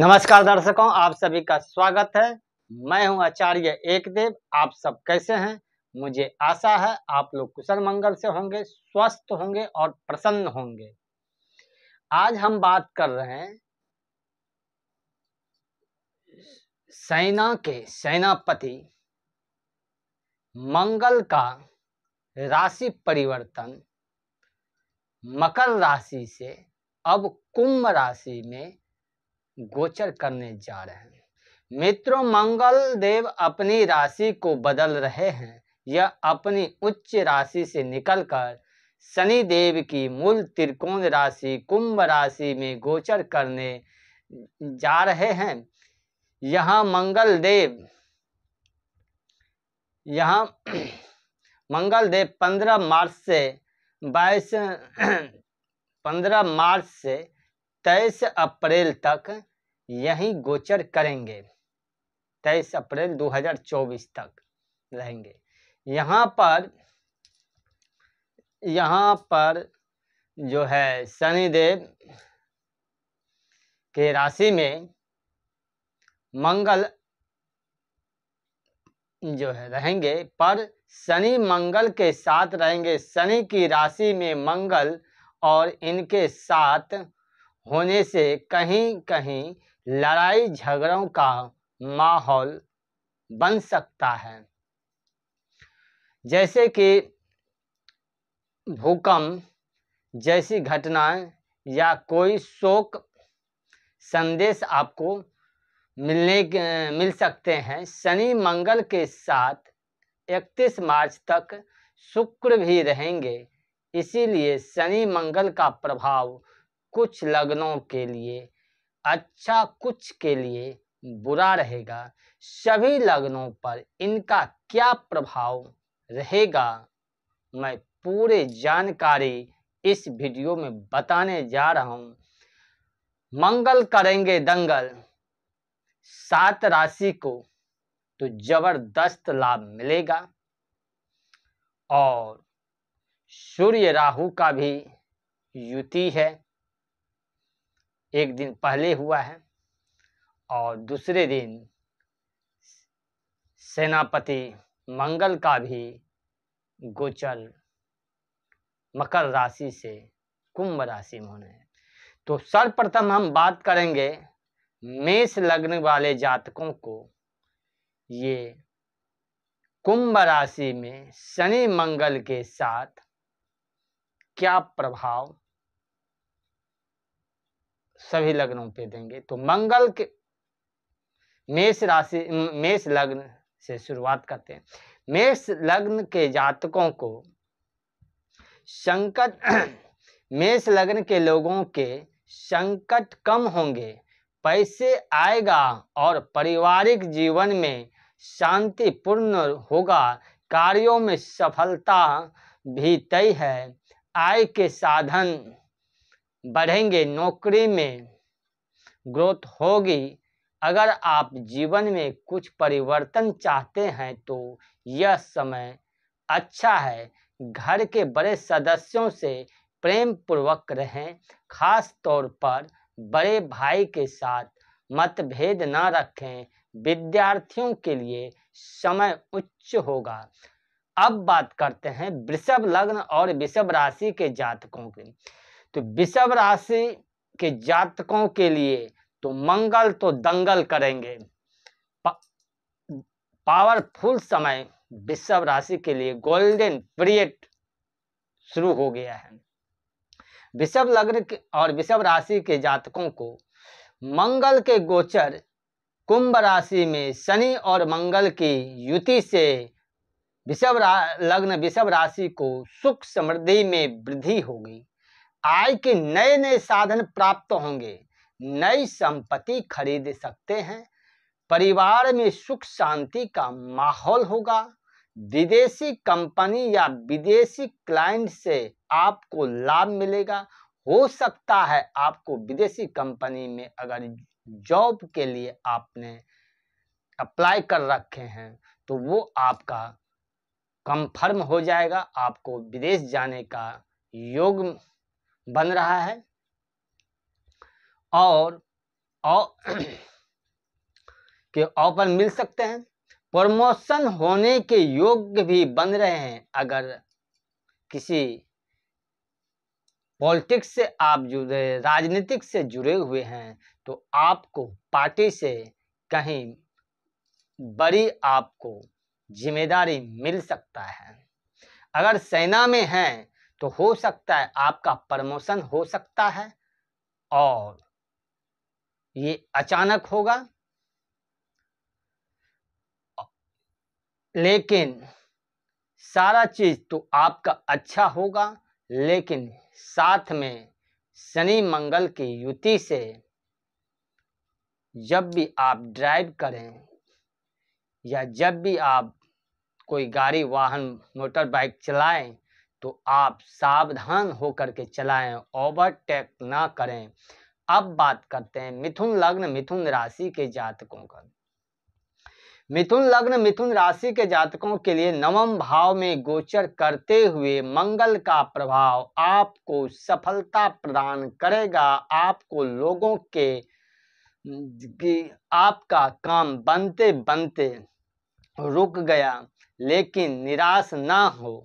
नमस्कार दर्शकों आप सभी का स्वागत है मैं हूं आचार्य एकदेव आप सब कैसे हैं मुझे आशा है आप लोग कुशल मंगल से होंगे स्वस्थ होंगे और प्रसन्न होंगे आज हम बात कर रहे हैं सेना के सेनापति मंगल का राशि परिवर्तन मकर राशि से अब कुंभ राशि में गोचर करने जा रहे हैं मित्रों मंगल देव अपनी राशि को बदल रहे हैं यह अपनी उच्च राशि से निकलकर शनि देव की मूल त्रिकोण राशि कुंभ राशि में गोचर करने जा रहे हैं यहाँ मंगल देव यहाँ मंगल देव पंद्रह मार्च से बाईस पंद्रह मार्च से तेईस अप्रैल तक यही गोचर करेंगे तेईस अप्रैल 2024 तक रहेंगे यहाँ पर यहाँ पर जो है शनिदेव के राशि में मंगल जो है रहेंगे पर शनि मंगल के साथ रहेंगे शनि की राशि में मंगल और इनके साथ होने से कहीं कहीं लड़ाई झगड़ों का माहौल बन सकता है जैसे कि भूकंप जैसी घटनाएं या कोई शोक संदेश आपको मिलने मिल सकते हैं शनि मंगल के साथ 31 मार्च तक शुक्र भी रहेंगे इसीलिए शनि मंगल का प्रभाव कुछ लगनों के लिए अच्छा कुछ के लिए बुरा रहेगा सभी लगनों पर इनका क्या प्रभाव रहेगा मैं पूरे जानकारी इस वीडियो में बताने जा रहा हूँ मंगल करेंगे दंगल सात राशि को तो जबरदस्त लाभ मिलेगा और सूर्य राहु का भी युति है एक दिन पहले हुआ है और दूसरे दिन सेनापति मंगल का भी गोचर मकर राशि से कुंभ राशि में होना है तो सर्वप्रथम हम बात करेंगे मेष लग्न वाले जातकों को ये कुंभ राशि में शनि मंगल के साथ क्या प्रभाव सभी लग्नों पे देंगे तो मंगल के मेष राशि मेष लग्न से शुरुआत करते हैं मेष लग्न के जातकों को संकट मेष लग्न के लोगों के संकट कम होंगे पैसे आएगा और पारिवारिक जीवन में शांतिपूर्ण होगा कार्यों में सफलता भी तय है आय के साधन बढ़ेंगे नौकरी में ग्रोथ होगी अगर आप जीवन में कुछ परिवर्तन चाहते हैं तो यह समय अच्छा है घर के बड़े सदस्यों से प्रेम पूर्वक रहें खास तौर पर बड़े भाई के साथ मतभेद न रखें विद्यार्थियों के लिए समय उच्च होगा अब बात करते हैं वृषभ लग्न और वृषभ राशि के जातकों की तो विषभ राशि के जातकों के लिए तो मंगल तो दंगल करेंगे पा, पावरफुल समय विषभ राशि के लिए गोल्डन पीरियड शुरू हो गया है विषभ लग्न और विषभ राशि के जातकों को मंगल के गोचर कुंभ राशि में शनि और मंगल की युति से विषभ लग्न विषभ राशि को सुख समृद्धि में वृद्धि होगी आय के नए नए साधन प्राप्त होंगे नई संपत्ति खरीद सकते हैं परिवार में सुख शांति का माहौल होगा विदेशी कंपनी या विदेशी क्लाइंट से आपको लाभ मिलेगा हो सकता है आपको विदेशी कंपनी में अगर जॉब के लिए आपने अप्लाई कर रखे हैं तो वो आपका कंफर्म हो जाएगा आपको विदेश जाने का योग बन रहा है और औ के ऑफर मिल सकते हैं प्रमोशन होने के योग्य भी बन रहे हैं अगर किसी पॉलिटिक्स से आप जुड़े राजनीतिक से जुड़े हुए हैं तो आपको पार्टी से कहीं बड़ी आपको जिम्मेदारी मिल सकता है अगर सेना में हैं तो हो सकता है आपका प्रमोशन हो सकता है और ये अचानक होगा लेकिन सारा चीज तो आपका अच्छा होगा लेकिन साथ में शनि मंगल की युति से जब भी आप ड्राइव करें या जब भी आप कोई गाड़ी वाहन मोटर बाइक चलाएं तो आप सावधान होकर के चलाएं ओवरटेक ना करें अब बात करते हैं मिथुन लग्न मिथुन राशि के जातकों का मिथुन लग्न मिथुन राशि के जातकों के लिए नवम भाव में गोचर करते हुए मंगल का प्रभाव आपको सफलता प्रदान करेगा आपको लोगों के आपका काम बनते बनते रुक गया लेकिन निराश ना हो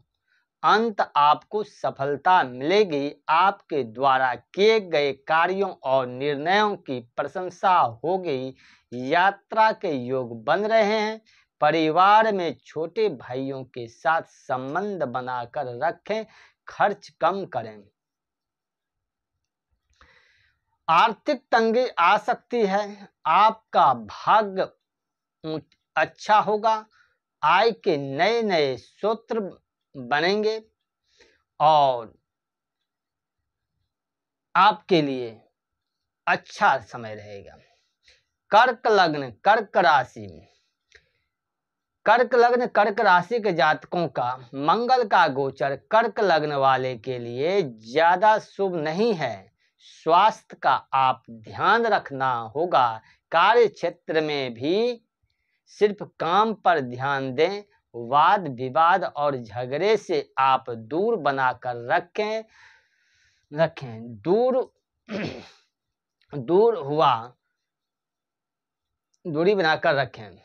अंत आपको सफलता मिलेगी आपके द्वारा किए गए कार्यों और निर्णयों की प्रशंसा होगी यात्रा के योग बन रहे हैं परिवार में छोटे भाइयों के साथ संबंध बनाकर रखें खर्च कम करें आर्थिक तंगी आ सकती है आपका भाग्य अच्छा होगा आय के नए नए सूत्र बनेंगे और आपके लिए अच्छा समय रहेगा कर्क लग्न कर्क राशि कर्क लग्न कर्क राशि के जातकों का मंगल का गोचर कर्क लग्न वाले के लिए ज्यादा शुभ नहीं है स्वास्थ्य का आप ध्यान रखना होगा कार्य क्षेत्र में भी सिर्फ काम पर ध्यान दें वाद विवाद और झगड़े से आप दूर बनाकर रखें रखें दूर दूर हुआ दूरी बनाकर रखें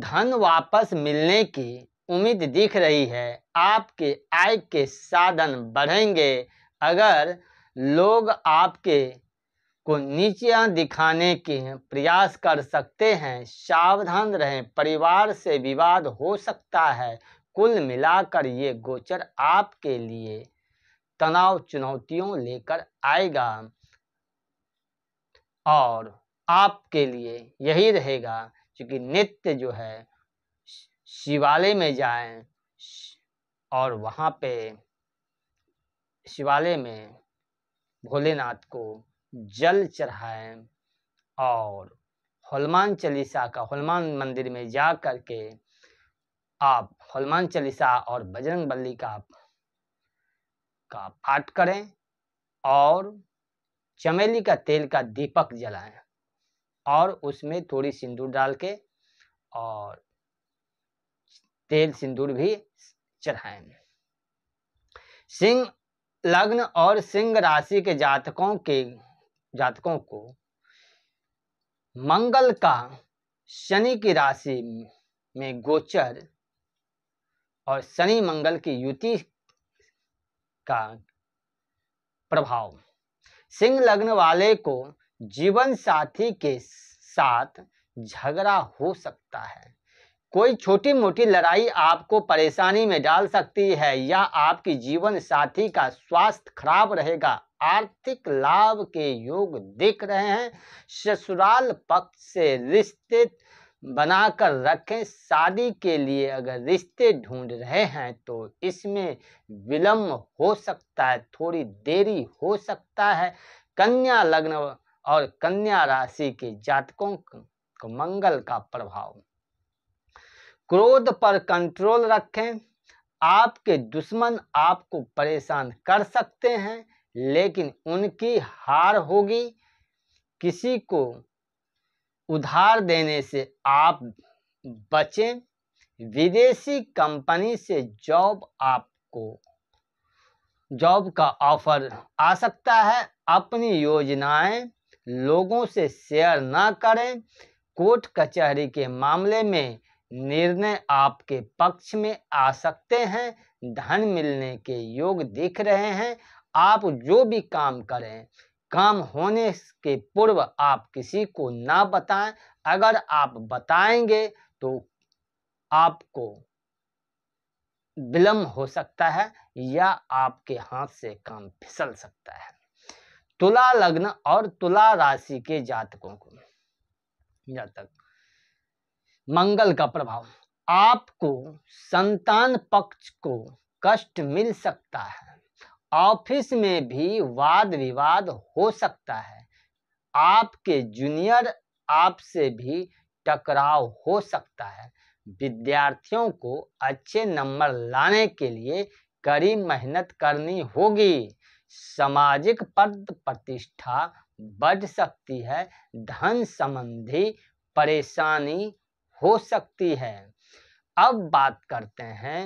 धन वापस मिलने की उम्मीद दिख रही है आपके आय के साधन बढ़ेंगे अगर लोग आपके को नीचियां दिखाने के प्रयास कर सकते हैं सावधान रहें परिवार से विवाद हो सकता है कुल मिलाकर ये गोचर आपके लिए तनाव चुनौतियों लेकर आएगा और आपके लिए यही रहेगा क्योंकि नित्य जो है शिवालय में जाएं और वहाँ पे शिवालय में भोलेनाथ को जल चढ़ाए और हनुमान चालीसा का हनुमान मंदिर में जा कर के आप हनुमान चालीसा और बजरंग बल्ली का का पाठ करें और चमेली का तेल का दीपक जलाएं और उसमें थोड़ी सिंदूर डाल के और तेल सिंदूर भी चढ़ाएं सिंह लग्न और सिंह राशि के जातकों के जातकों को मंगल का शनि की राशि में गोचर और शनि मंगल की युति का प्रभाव सिंह लग्न वाले को जीवन साथी के साथ झगड़ा हो सकता है कोई छोटी मोटी लड़ाई आपको परेशानी में डाल सकती है या आपकी जीवन साथी का स्वास्थ्य खराब रहेगा आर्थिक लाभ के योग दिख रहे हैं ससुराल पक्ष से रिश्ते बनाकर रखें शादी के लिए अगर रिश्ते ढूंढ रहे हैं तो इसमें विलंब हो सकता है थोड़ी देरी हो सकता है कन्या लग्न और कन्या राशि के जातकों को मंगल का प्रभाव क्रोध पर कंट्रोल रखें आपके दुश्मन आपको परेशान कर सकते हैं लेकिन उनकी हार होगी किसी को उधार देने से आप बचें विदेशी कंपनी से जॉब आपको जॉब का ऑफर आ सकता है अपनी योजनाएं लोगों से शेयर ना करें कोर्ट कचहरी के मामले में निर्णय आपके पक्ष में आ सकते हैं धन मिलने के योग दिख रहे हैं आप जो भी काम करें काम होने के पूर्व आप किसी को ना बताएं अगर आप बताएंगे तो आपको विलम्ब हो सकता है या आपके हाथ से काम फिसल सकता है तुला लग्न और तुला राशि के जातकों को जातक मंगल का प्रभाव आपको संतान पक्ष को कष्ट मिल सकता है ऑफिस में भी वाद विवाद हो सकता है आपके जूनियर आपसे भी टकराव हो सकता है विद्यार्थियों को अच्छे नंबर लाने के लिए कड़ी मेहनत करनी होगी सामाजिक पद प्रतिष्ठा बढ़ सकती है धन संबंधी परेशानी हो सकती है अब बात करते हैं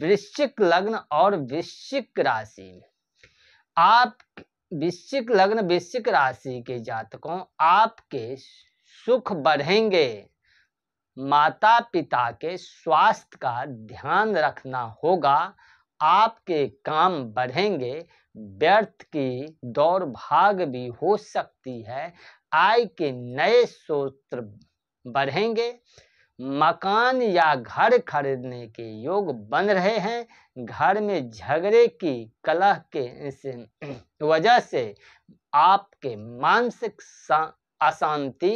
वृश्चिक लग्न और वृश्चिक राशि में आप वृश्चिक लग्न वृश्चिक राशि के जातकों आपके सुख बढ़ेंगे माता पिता के स्वास्थ्य का ध्यान रखना होगा आपके काम बढ़ेंगे व्यर्थ की दौड़ भाग भी हो सकती है आय के नए स्रोत्र बढ़ेंगे मकान या घर खरीदने के योग बन रहे हैं घर में झगड़े की कलह के वजह से आपके मानसिक अशांति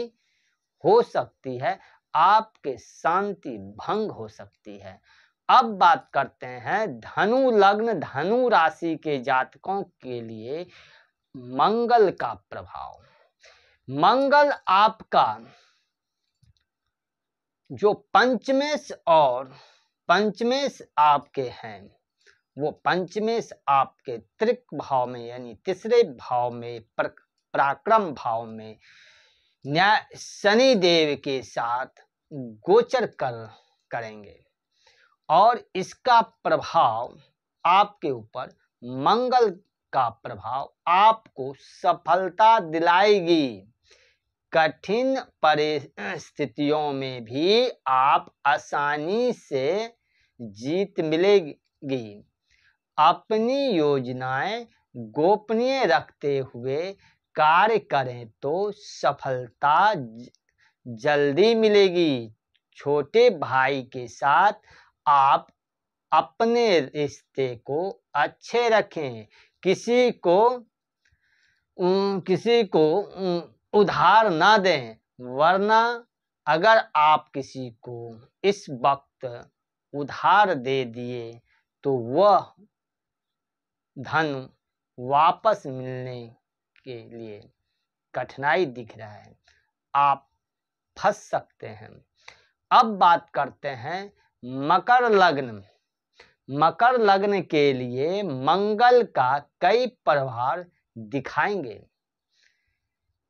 हो सकती है आपके शांति भंग हो सकती है अब बात करते हैं धनु लग्न धनु राशि के जातकों के लिए मंगल का प्रभाव मंगल आपका जो पंचमेश और पंचमेश आपके हैं वो पंचमेश आपके त्रिक भाव में यानी तीसरे भाव में पराक्रम भाव में न्याय शनि देव के साथ गोचर कर करेंगे और इसका प्रभाव आपके ऊपर मंगल का प्रभाव आपको सफलता दिलाएगी कठिन परिस्थितियों में भी आप आसानी से जीत मिलेगी अपनी योजनाएं गोपनीय रखते हुए कार्य करें तो सफलता जल्दी मिलेगी छोटे भाई के साथ आप अपने रिश्ते को अच्छे रखें किसी को किसी को उधार ना दें वरना अगर आप किसी को इस वक्त उधार दे दिए तो वह धन वापस मिलने के लिए कठिनाई दिख रहा है आप फंस सकते हैं अब बात करते हैं मकर लग्न मकर लग्न के लिए मंगल का कई प्रभाव दिखाएंगे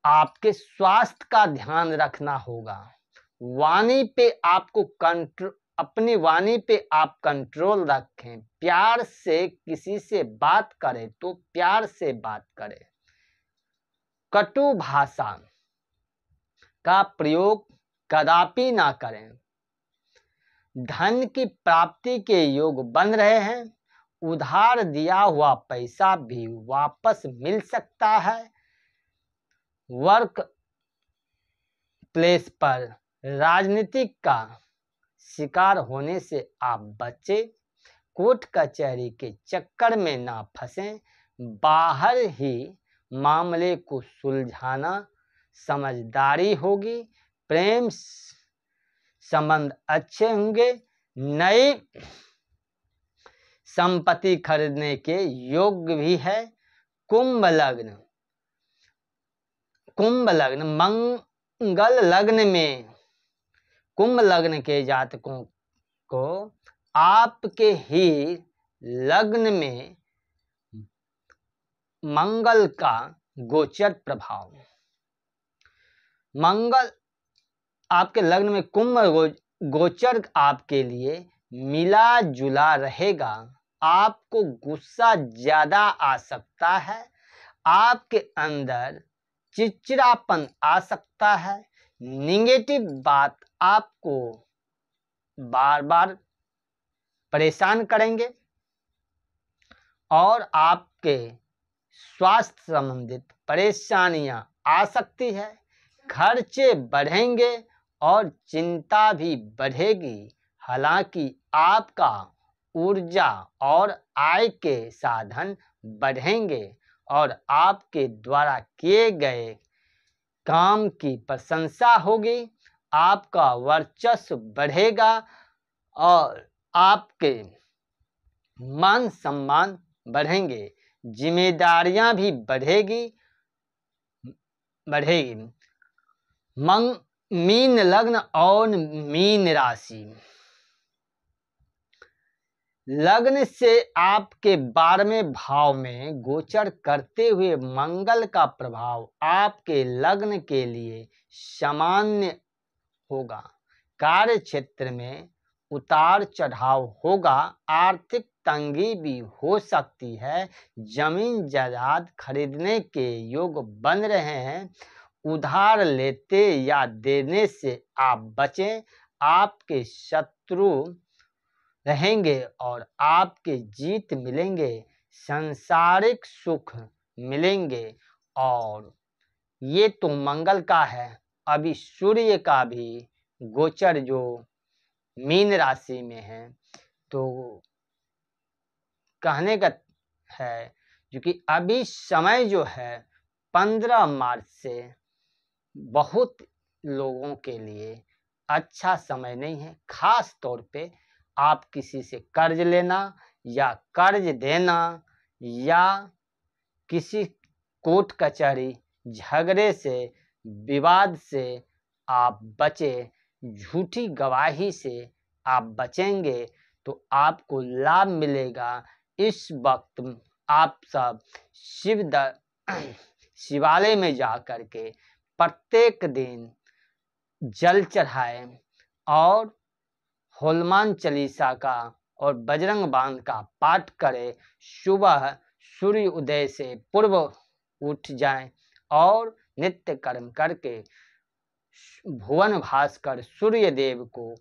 आपके स्वास्थ्य का ध्यान रखना होगा वाणी पे आपको कंट्रो अपनी वाणी पे आप कंट्रोल रखें प्यार से किसी से बात करें तो प्यार से बात करें कटु भाषा का प्रयोग कदापि ना करें धन की प्राप्ति के योग बन रहे हैं उधार दिया हुआ पैसा भी वापस मिल सकता है वर्क प्लेस पर राजनीतिक का शिकार होने से आप बचे कोर्ट कचहरी के चक्कर में ना फंसें बाहर ही मामले को सुलझाना समझदारी होगी प्रेम संबंध अच्छे होंगे नई संपत्ति खरीदने के योग्य भी है कुंभ लग्न कुंभ लग्न मंगल लग्न में कुंभ लग्न के जातकों को आपके ही लग्न में मंगल का गोचर प्रभाव मंगल आपके लग्न में कुंभ गोचर आपके लिए मिला जुला रहेगा आपको गुस्सा ज्यादा आ सकता है आपके अंदर चिड़चिड़ापन आ सकता है निगेटिव बात आपको बार बार परेशान करेंगे और आपके स्वास्थ्य संबंधित परेशानियां आ सकती है खर्चे बढ़ेंगे और चिंता भी बढ़ेगी हालांकि आपका ऊर्जा और आय के साधन बढ़ेंगे और आपके द्वारा किए गए काम की प्रशंसा होगी आपका वर्चस्व बढ़ेगा और आपके मान सम्मान बढ़ेंगे जिम्मेदारियां भी बढ़ेगी बढ़ेगी मंग मीन लग्न और मीन राशि लग्न से आपके बारहवें भाव में गोचर करते हुए मंगल का प्रभाव आपके लग्न के लिए सामान्य होगा कार्य क्षेत्र में उतार चढ़ाव होगा आर्थिक तंगी भी हो सकती है जमीन जायदाद खरीदने के योग बन रहे हैं उधार लेते या देने से आप बचें आपके शत्रु रहेंगे और आपके जीत मिलेंगे संसारिक सुख मिलेंगे और ये तो मंगल का है अभी सूर्य का भी गोचर जो मीन राशि में है तो कहने का है क्योंकि अभी समय जो है पंद्रह मार्च से बहुत लोगों के लिए अच्छा समय नहीं है खास तौर पे आप किसी से कर्ज लेना या कर्ज देना या किसी कोर्ट कचहरी झगड़े से विवाद से आप बचे झूठी गवाही से आप बचेंगे तो आपको लाभ मिलेगा इस वक्त आप सब शिव शिवालय में जा कर के प्रत्येक दिन जल चढ़ाएं और होलमान चालीसा का और बजरंग बांध का पाठ करें सुबह सूर्य उदय से पूर्व उठ जाएं और नित्य कर्म करके भुवन भास्कर सूर्य देव को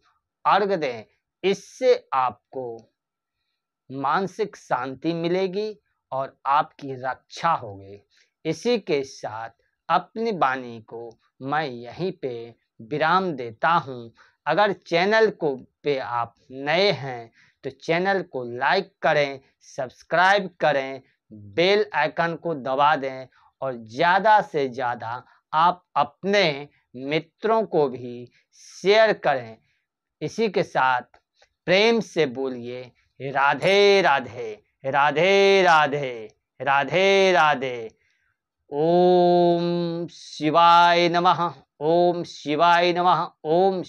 अर्घ दें इससे आपको मानसिक शांति मिलेगी और आपकी रक्षा होगी इसी के साथ अपनी वाणी को मैं यहीं पे विराम देता हूँ अगर चैनल को पे आप नए हैं तो चैनल को लाइक करें सब्सक्राइब करें बेल आइकन को दबा दें और ज़्यादा से ज़्यादा आप अपने मित्रों को भी शेयर करें इसी के साथ प्रेम से बोलिए राधे राधे राधे राधे राधे राधे ओम शिवाय नमः ओम शिवाय नमः ओम